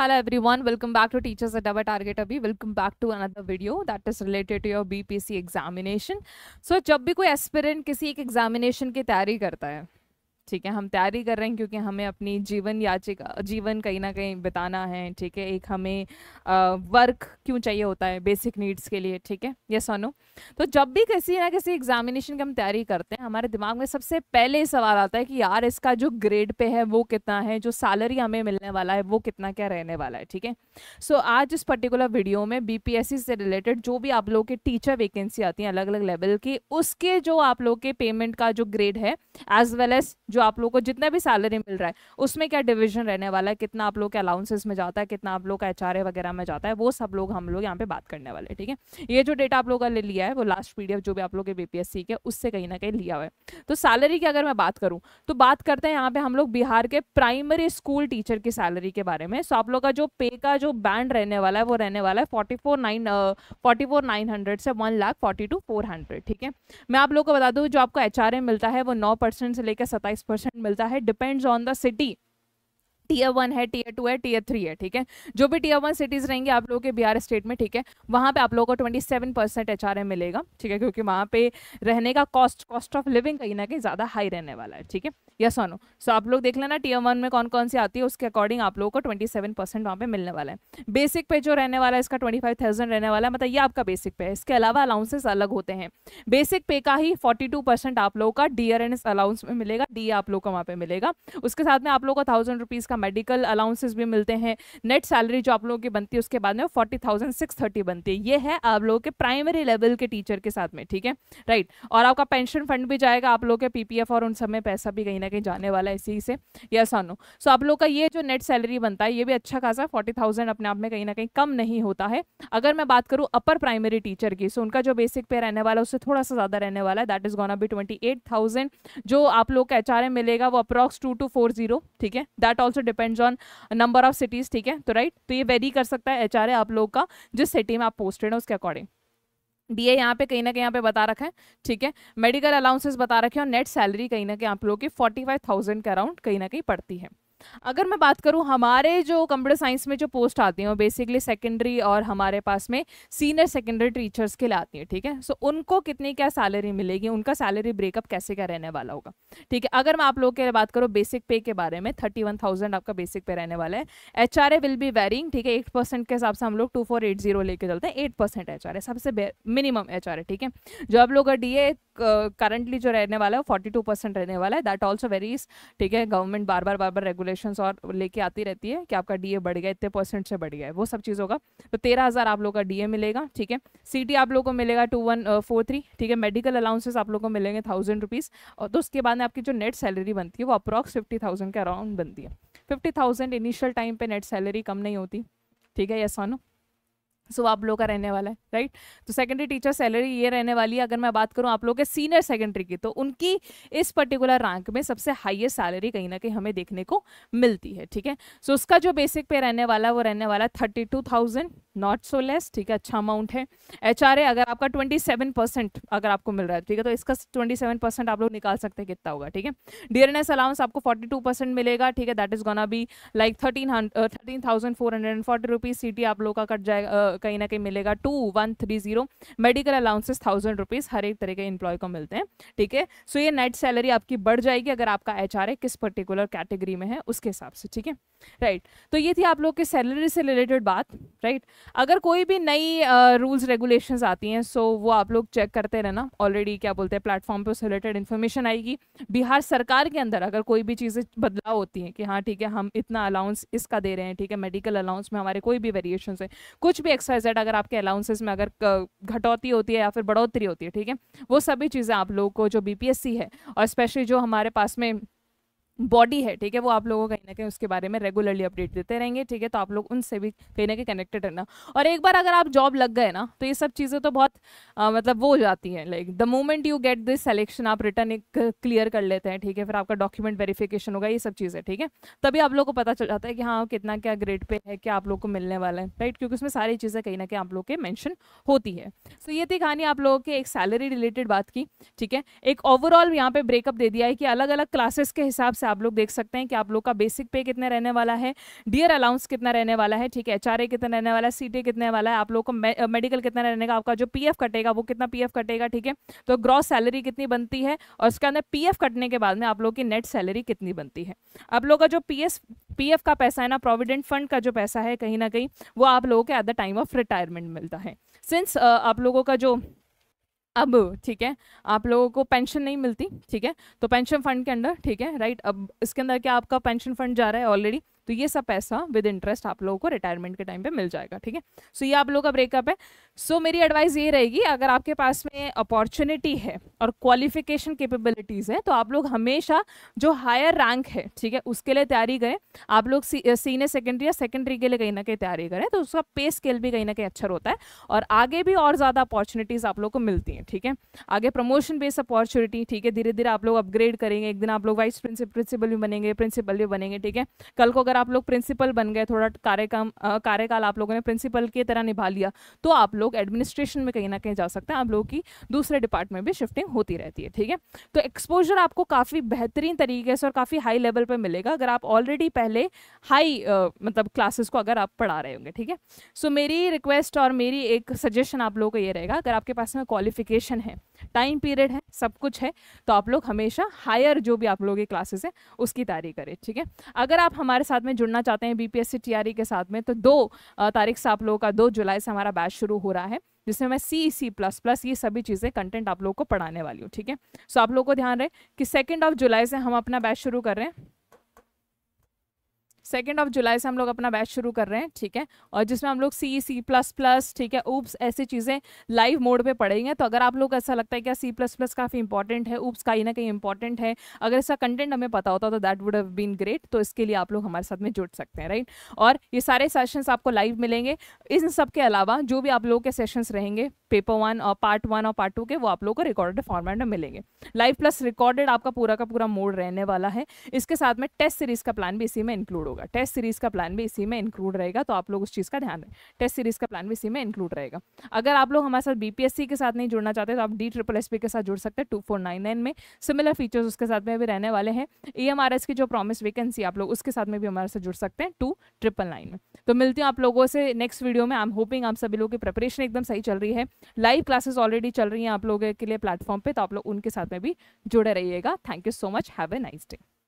hello everyone welcome back to teachers at our target अभी welcome back to another video that is related to your B P BPC examination so जब भी कोई aspirant किसी एक examination की तैयारी करता है ठीक है हम तैयारी कर रहे हैं क्योंकि हमें अपनी जीवन याचिका जीवन कहीं ना कहीं बिताना है ठीक है एक हमें आ, वर्क क्यों चाहिए होता है बेसिक नीड्स के लिए ठीक है ये सोनो तो जब भी किसी ना किसी एग्जामिनेशन की हम तैयारी करते हैं हमारे दिमाग में सबसे पहले सवाल आता है कि यार इसका जो ग्रेड पे है वो कितना है जो सैलरी हमें मिलने वाला है वो कितना क्या रहने वाला है ठीक है सो आज इस पर्टिकुलर वीडियो में बी से रिलेटेड जो भी आप लोगों के टीचर वेकेंसी आती हैं अलग अलग लेवल की उसके जो आप लोग के पेमेंट का जो ग्रेड है एज वेल एज जो जो आप लोगों को जितना भी सैलरी मिल रहा है उसमें क्या डिविजन रहने वाला है कितना आप लोग के अलाउंसेस में जाता है कितना आप लोग का एच वगैरह में जाता है वो सब लोग हम लोग यहाँ पे बात करने वाले हैं ठीक है ये जो डेटा आप लोगों का ले लिया है वो लास्ट पी जो भी आप लोग के बीपीएससी के उससे कहीं ना कहीं लिया हुआ है तो सैलरी की अगर मैं बात करूँ तो बात करते हैं यहाँ पे हम लोग बिहार के प्राइमरी स्कूल टीचर की सैलरी के बारे में सो आप लोग का जो पे का जो बैंड रहने वाला है वो रहने वाला है forty four nine forty four nine hundred से one lakh forty two four hundred ठीक है मैं आप लोग को बता दूँ जो आपको एच मिलता है वो नौ परसेंट से लेकर सत्ताईस परसेंट मिलता है depends on the city tier one है टीयर टू है टीयर थ्री है ठीक है जो भी टीयर वन सिटीज़ रहेंगे आप लोगों के बिहार स्टेट में ठीक है वहाँ पे आप लोगों को ट्वेंटी सेवन परसेंट एच मिलेगा ठीक है क्योंकि वहाँ पे रहने का कॉस्ट कॉस्ट ऑफ लिविंग कहीं ना कहीं ज़्यादा हाई रहने वाला है ठीक है यस और सो आप लोग देख लेना टीयर वन में कौन कौन सी आती है उसके अकॉर्डिंग आप लोगों को ट्वेंटी सेवन परसेंट वहाँ पर मिलने वाला है बेसिक पे जो रहने वाला है इसका ट्वेंटी फाइव थाउजेंड रहने वाला है मतलब ये आपका बेसिक पे है इसके अलावा अलाउंसेस अलग होते हैं बेसिक पे का ही फोर्टी टू परसेंट आप लोगों का D R N S allowance में मिलेगा डी आप लोग को वहाँ पे मिलेगा उसके साथ में आप लोगों को थाउजेंड रुपीज़ का मेडिकल अलाउंसेस भी मिलते हैं नेट सैलरी जो आप लोगों की बनती है उसके बाद में फोर्टी थाउजेंड सिक्स थर्टी बनती है ये है आप लोगों के प्राइमरी लेवल के टीचर के साथ में ठीक है राइट और आपका पेंशन फंड भी जाएगा आप लोगों के पीपीएफ और उन सब में पैसा भी कहीं ना कहीं जाने वाला है इसी से या सानो सो आप लोग का ये जो नेट सैलरी बनता है ये भी अच्छा खासा फोर्टी अपने आप में कहीं ना कहीं कम नहीं होता है अगर मैं बात करूँ अपर प्राइमरी टीचर की सो उनका जो बेसिक पे रहने वाला उससे थोड़ा सा ज़्यादा रहने वाला है that is gonna be twenty eight thousand जो आप लोग का एच मिलेगा वो approx two two four zero ठीक है that also depends on number of cities ठीक है तो राइट तो ये वेरी कर सकता है एच आप लोग का जिस सिटी में आप पोस्टेड हैं उसके अकॉर्डिंग डीए यहाँ पे कहीं ना कहीं यहाँ पे बता रखा है ठीक है मेडिकल अलाउंसेस बता रखे हैं और नेट सैलरी कहीं ना कहीं आप लोगों की फोर्टी फाइव थाउजेंड के अराउंड कहीं ना कहीं पड़ती है अगर मैं बात करूँ हमारे जो कंप्यूटर साइंस में जो पोस्ट आती हैं वो बेसिकली सेकेंडरी और हमारे पास में सीनियर सेकेंडरी टीचर्स के लिए आती हैं ठीक है सो so, उनको कितनी क्या सैलरी मिलेगी उनका सैलरी ब्रेकअप कैसे क्या रहने वाला होगा ठीक है अगर मैं आप लोग के लिए बात करूँ बेसिक पे के बारे में थर्टी आपका बेसिक पे रहने वाला है एच विल बी वेरिंग ठीक है एट के हिसाब से हम लोग टू फोर लेके चलते हैं एट परसेंट सबसे मिनिमम एच ठीक है जो आप लोग डी ए करंटली जो रहने वाला है फोर्टी टू परसेंट रहने वाला है दैट ऑल्सो वेरीज ठीक है गवर्नमेंट बार बार बार बार रेगुलेशन और लेके आती रहती है कि आपका डी बढ़ गया इतने परसेंट से बढ़ गया है वो सब चीज़ होगा तो तेरह हज़ार आप लोग का डी मिलेगा ठीक है सी आप लोग को मिलेगा टू वन फोर थ्री ठीक है मेडिकल अलाउंसेस आप लोग को मिलेंगे थाउजेंड रुपीज़ और तो उसके बाद में आपकी जो नेट सैलरी बनती है वो अप्रॉक्स फिफ्टी थाउजेंड के अराउंड बनती है फिफ्टी थाउजेंड इनिशियल टाइम पे नेट सैलरी कम नहीं होती ठीक है यस मानो सो आप लोग का रहने वाला है राइट तो सेकेंडरी टीचर सैलरी ये रहने वाली है अगर मैं बात करूँ आप लोग के सीनियर सेकेंडरी की तो उनकी इस पर्टिकुलर रैंक में सबसे हाईएस्ट सैलरी कहीं ना कहीं हमें देखने को मिलती है ठीक है सो उसका जो बेसिक पे रहने वाला वो रहने वाला thirty two thousand not so less ठीक है अच्छा अमाउंट है एच अगर आपका ट्वेंटी सेवन परसेंट अगर आपको मिल रहा है ठीक है तो इसका ट्वेंटी सेवन परसेंट आप लोग निकाल सकते हैं कितना होगा ठीक है डियरनेस अलाउंस आपको फोर्टी टू परसेंट मिलेगा ठीक है that is gonna be like thirteen thirteen thousand four hundred and forty rupees C T आप लोग का कट जाएगा कहीं ना कहीं मिलेगा two one three zero medical allowances thousand rupees हर एक तरह के इंप्लॉय को मिलते हैं ठीक है सो ये नेट सैलरी आपकी बढ़ जाएगी अगर आपका एच किस पर्टिकुलर कैटेगरी में है उसके हिसाब से ठीक है राइट तो ये थी आप लोग के सैलरी से रिलेटेड बात राइट अगर कोई भी नई रूल्स रेगुलेशन आती हैं सो वो आप लोग चेक करते रहना ऑलरेडी क्या बोलते हैं प्लेटफॉर्म पर उससे रिलेटेड इन्फॉर्मेशन आएगी बिहार सरकार के अंदर अगर कोई भी चीज़ें बदलाव होती हैं कि हाँ ठीक है हम इतना अलाउंस इसका दे रहे हैं ठीक है मेडिकल अलाउंस में हमारे कोई भी वेरिएशन है कुछ भी एक्स वाई जेड अगर आपके अलाउंसेज में अगर घटौती होती है या फिर बढ़ोतरी होती है ठीक है वो सभी चीज़ें आप लोगों को जो बी है और स्पेशली जो हमारे पास में बॉडी है ठीक है वो आप लोगों को कहीं ना कहीं उसके बारे में रेगुलरली अपडेट देते रहेंगे ठीक है तो आप लोग उनसे भी कहीं ना कहीं कनेक्टेड रहना और एक बार अगर आप जॉब लग गए ना तो ये सब चीज़ें तो बहुत आ, मतलब वो हो जाती हैं like the moment you get this selection आप रिटर्न एक क्लियर कर लेते हैं ठीक है फिर आपका डॉक्यूमेंट वेरीफिकेशन होगा ये सब चीज़ें ठीक है तभी आप लोग को पता चल जाता है कि हाँ कितना क्या ग्रेड पे है क्या आप लोग को मिलने वाला है राइट क्योंकि उसमें सारी चीज़ें कहीं ना कहीं आप लोग के मैंशन होती है सो ये थी कहानी आप लोगों के एक सैलरी रिलेटेड बात की ठीक है एक ओवरऑल यहाँ पे ब्रेकअप दे दिया है कि अलग अलग क्लासेस के हिसाब से आप लोग देख सकते हैं कि आप लोग का बेसिक पे कितने रहने वाला है डियर अलाउंस कितना रहने वाला है ठीक है एच कितना रहने वाला है सी कितने वाला है आप लोग को मेडिकल कितना रहने का आपका जो पी कटेगा वो कितना पी कटेगा ठीक है तो ग्रॉस सैलरी कितनी बनती है और उसके अंदर पी कटने के बाद में आप लोग की नेट सैलरी कितनी बनती है आप लोग का जो पी पीएफ का पैसा है ना प्रोविडेंट फंड का जो पैसा है कहीं ना कहीं वो आप लोगों के at the time of retirement मिलता है सिंस uh, आप लोगों का जो अब ठीक है आप लोगों को पेंशन नहीं मिलती ठीक है तो पेंशन फंड के अंडर ठीक है राइट अब इसके अंदर क्या आपका पेंशन फंड जा रहा है ऑलरेडी तो ये सब पैसा विद इंटरेस्ट आप लोगों को रिटायरमेंट के टाइम पे मिल जाएगा ठीक है सो ये आप लोगों का ब्रेकअप है सो so, मेरी एडवाइस ये रहेगी अगर आपके पास में अपॉर्चुनिटी है और क्वालिफिकेशन केपेबिलिटीज है तो आप लोग हमेशा जो हायर रैंक है ठीक है उसके लिए तैयारी करें आप लोग सीनियर सेकेंडरी या सेकेंडरी के लिए कहीं ना कहीं तैयारी करें तो उसका पे स्केल भी कहीं ना कहीं अच्छा होता है और आगे भी और ज़्यादा अपॉर्चुनिटीज़ आप लोग को मिलती हैं ठीक है आगे प्रमोशन बेस्ड अपॉर्चुनिटी ठीक है धीरे धीरे आप लोग अपग्रेड करेंगे एक दिन आप लोग वाइस प्रिंसिपल भी बनेंगे प्रिंसिपल भी बनेंगे ठीक है कल को अगर आप लोग प्रिंसिपल बन गए थोड़ा कार्यक्रम कार्यकाल आप लोगों ने प्रिंसिपल की तरह निभा लिया तो आप लोग एडमिनिस्ट्रेशन में कहीं ना कहीं जा सकते हैं आप लोगों की दूसरे डिपार्टमेंट भी शिफ्टिंग होती रहती है ठीक है तो एक्सपोजर आपको काफ़ी बेहतरीन तरीके से और काफ़ी हाई लेवल पर मिलेगा अगर आप ऑलरेडी पहले हाई मतलब क्लासेस को अगर आप पढ़ा रहे होंगे ठीक है सो मेरी रिक्वेस्ट और मेरी एक सजेशन आप लोगों को ये रहेगा अगर आपके पास में क्वालिफिकेशन है टाइम पीरियड है सब कुछ है तो आप लोग हमेशा हायर जो भी आप लोगों की क्लासेस है उसकी तैयारी करें ठीक है अगर आप हमारे साथ में जुड़ना चाहते हैं बी पी e के साथ में तो दो तारीख से आप लोगों का दो जुलाई से हमारा बैच शुरू हो रहा है जिसमें मैं सी सी प्लस प्लस ये सभी चीज़ें कंटेंट आप लोगों को पढ़ाने वाली हूँ ठीक है सो आप लोग को ध्यान रहे कि सेकेंड ऑफ जुलाई से हम अपना बैच शुरू कर रहे हैं सेकेंड ऑफ जुलाई से हम लोग अपना बैच शुरू कर रहे हैं ठीक है और जिसमें हम लोग सी सी प्लस प्लस ठीक है ऊप्स ऐसी चीज़ें लाइव मोड पे पढ़ेंगे तो अगर आप लोग ऐसा लगता है कि सी प्लस प्लस काफ़ी इंपॉर्टेंट है ऊप्स कहीं ना कहीं इंपॉर्टेंट है अगर इसका कंटेंट हमें पता होता तो that would have been great तो इसके लिए आप लोग हमारे साथ में जुड़ सकते हैं राइट और ये सारे सेशन आपको लाइव मिलेंगे इन सब के अलावा जो भी आप लोगों के सेशन रहेंगे पेपर वन और पार्ट वन और पार्ट टू के वो आप लोगों को रिकॉर्डेड फॉर्मेट में मिलेंगे लाइव प्लस रिकॉर्डेड आपका पूरा का पूरा मोड रहने वाला है इसके साथ में टेस्ट सीरीज का प्लान भी इसी में इंक्लूड होगा होगा टेस्ट सीरीज़ का प्लान भी इसी में इंक्लूड रहेगा तो आप लोग उस चीज़ का ध्यान दें टेस्ट सीरीज़ का प्लान भी इसी में इंक्लूड रहेगा अगर आप लोग हमारे साथ बीपीएससी के साथ नहीं जुड़ना चाहते तो आप डी ट्रिपल एस के साथ जुड़ सकते हैं टू फोर नाइन नाइन में सिमिलर फीचर्स उसके साथ में भी रहने वाले हैं ई e की जो प्रॉमिस वैकेंसी आप लोग उसके साथ में भी हमारे साथ जुड़ सकते हैं टू ट्रिपल नाइन में तो मिलती हूँ आप लोगों से नेक्स्ट वीडियो में आई एम होपिंग आप सभी लोगों की प्रिपरेशन एकदम सही चल रही है लाइव क्लासेस ऑलरेडी चल रही हैं आप लोगों के लिए प्लेटफॉर्म पर तो आप लोग उनके साथ में भी जुड़े रहिएगा thank you so much have a nice day